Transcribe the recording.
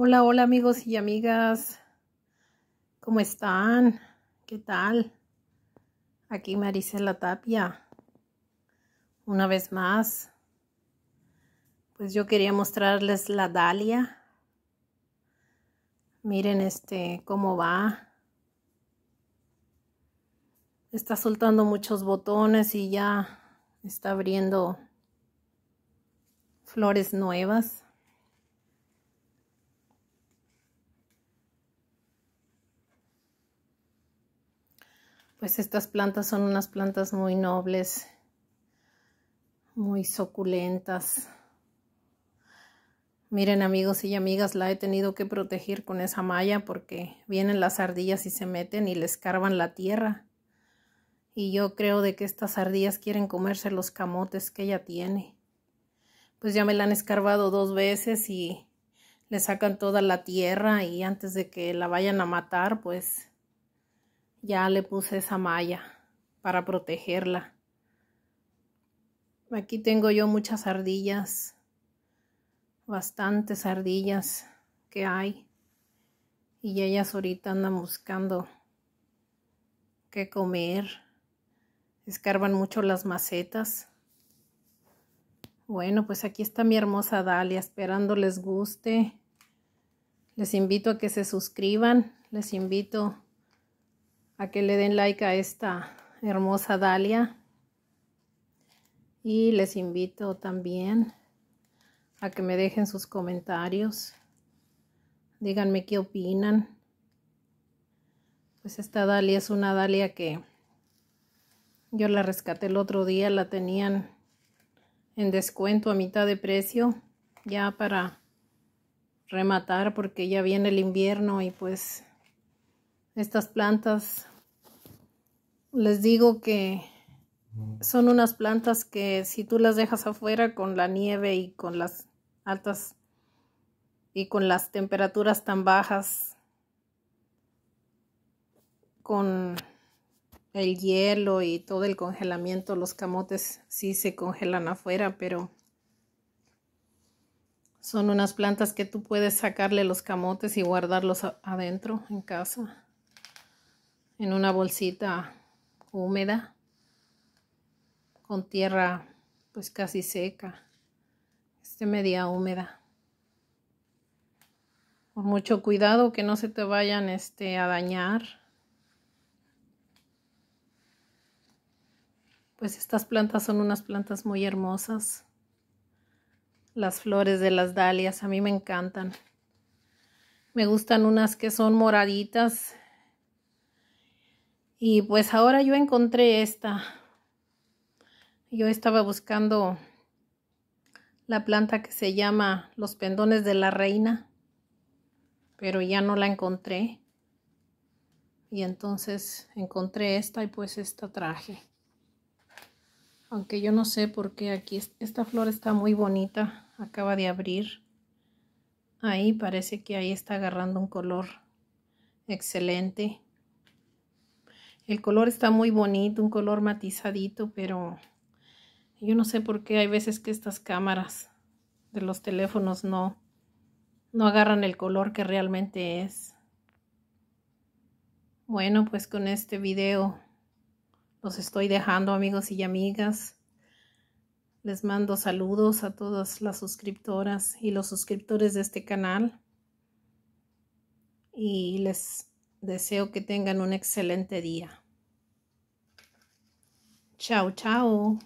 Hola, hola amigos y amigas. ¿Cómo están? ¿Qué tal? Aquí la Tapia. Una vez más, pues yo quería mostrarles la dalia. Miren este cómo va. Está soltando muchos botones y ya está abriendo flores nuevas. pues estas plantas son unas plantas muy nobles, muy suculentas. Miren amigos y amigas, la he tenido que proteger con esa malla porque vienen las ardillas y se meten y le escarban la tierra. Y yo creo de que estas ardillas quieren comerse los camotes que ella tiene. Pues ya me la han escarbado dos veces y le sacan toda la tierra y antes de que la vayan a matar, pues ya le puse esa malla para protegerla. Aquí tengo yo muchas ardillas, bastantes ardillas que hay. Y ellas ahorita andan buscando qué comer. Escarban mucho las macetas. Bueno, pues aquí está mi hermosa Dalia, esperando les guste. Les invito a que se suscriban, les invito a que le den like a esta hermosa Dalia. Y les invito también a que me dejen sus comentarios. Díganme qué opinan. Pues esta Dalia es una Dalia que yo la rescaté el otro día. La tenían en descuento a mitad de precio ya para rematar porque ya viene el invierno y pues estas plantas, les digo que son unas plantas que si tú las dejas afuera con la nieve y con las altas y con las temperaturas tan bajas, con el hielo y todo el congelamiento, los camotes sí se congelan afuera, pero son unas plantas que tú puedes sacarle los camotes y guardarlos adentro en casa en una bolsita húmeda con tierra pues casi seca, este media húmeda. Con mucho cuidado que no se te vayan este, a dañar. Pues estas plantas son unas plantas muy hermosas. Las flores de las dalias a mí me encantan. Me gustan unas que son moraditas y pues ahora yo encontré esta. Yo estaba buscando la planta que se llama los pendones de la reina, pero ya no la encontré. Y entonces encontré esta y pues esta traje. Aunque yo no sé por qué aquí esta flor está muy bonita. Acaba de abrir. Ahí parece que ahí está agarrando un color excelente. El color está muy bonito, un color matizadito, pero yo no sé por qué hay veces que estas cámaras de los teléfonos no, no agarran el color que realmente es. Bueno, pues con este video los estoy dejando amigos y amigas. Les mando saludos a todas las suscriptoras y los suscriptores de este canal. Y les Deseo que tengan un excelente día. Chao, chao.